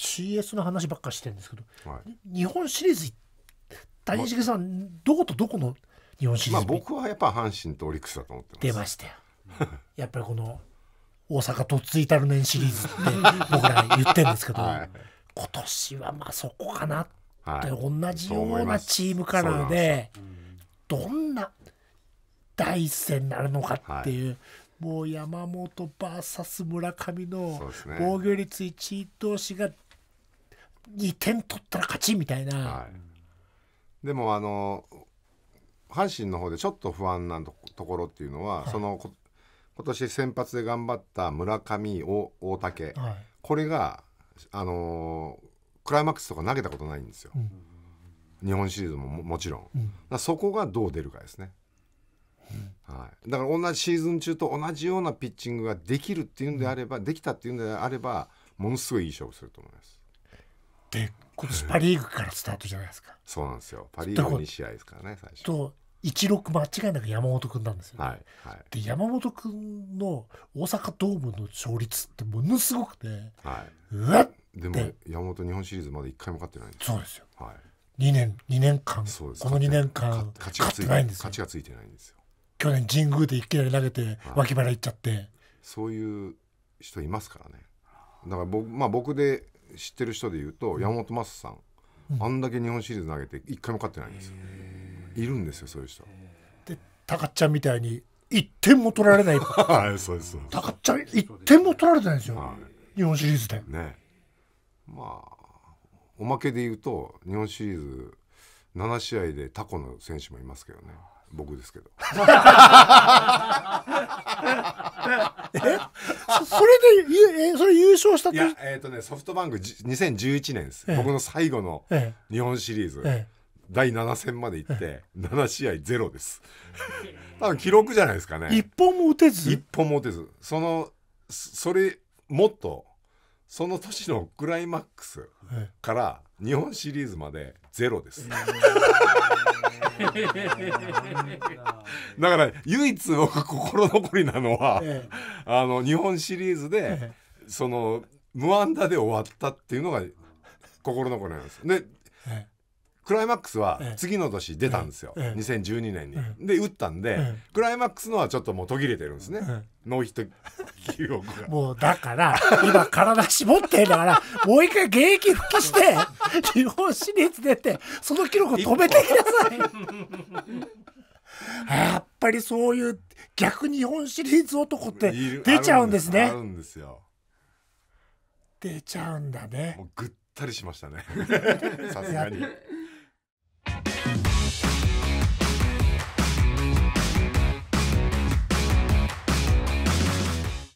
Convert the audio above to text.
CS の話ばっかしてるんですけど、はい、日本シリーズ谷繁さん、ま、どことどこの日本シリーズ、まあ、僕はやっぱ阪神とオリックスだと思ってます出ましたよ やっぱりこの大阪とっついたる年シリーズって 僕ら言ってるんですけど、はい、今年はまあそこかなって、同じようなチームカラーでどんな第一戦になるのかっていう、はいもう山本 VS 村上の防御率1位同士が2点取ったら勝ちみたいな、はい、でもあの阪神の方でちょっと不安なところっていうのは、はい、その今年先発で頑張った村上大大竹、はい、これがあのクライマックスとか投げたことないんですよ、うん、日本シリーズももちろん、うん、そこがどう出るかですね、うん、はい、だから同じシーズン中と同じようなピッチングができるっていうんであれば、できたっていうんであればものすごいいい勝負すると思いますで今年パ・リーグからスタートじゃないですかそうなんですよパ・リーグ2試合ですからね最初と16間違いなく山本君なんですよ、ね、はいはい、で山本君の大阪ドームの勝率ってものすごくて、はい、うわっでも山本日本シリーズまだ1回も勝ってないんですそうですよ、はい、2年2年間この2年間勝ってないんですよ勝ちがついてないんですよ去年神宮でいきなり投げて脇腹いっちゃって、そういう人いますからねだから僕,、まあ、僕で知ってる人で言うと山本昌さん、あんだけ日本シリーズ投げて一回も勝ってないんですよ、いるんですよそういう人で高っちゃんみたいに一点も取られない はいそうです高っちゃん一点も取られてないんですよ、はい、日本シリーズでねまあおまけで言うと日本シリーズ7試合でタコの選手もいますけどね僕ですけど 勝したいや、えーとね、ソフトバンク2011年です、ええ、僕の最後の日本シリーズ、え、第7戦まで行って、え7試合ゼロです 多分記録じゃないですかね一本も打てず一本も打てずそのそれもっとその年のクライマックスから日本シリーズまでゼロです。だから唯一僕心残りなのは、あの日本シリーズでその無安打で終わったっていうのが心残りなんです。で、ええ、クライマックスは次の年出たんですよ、ええ、2012年に。え、で打ったんで、クライマックスのはちょっともう途切れてるんですね、ノーヒット記録が。もうだから今体絞ってだからもう一回現役復帰して日本シリーズ出てその記録を止めてください。やっぱりそういう逆日本シリーズ男って出ちゃうんですね。あるんですよ出ちゃうんだね。もうぐったりしましたね。さすがに。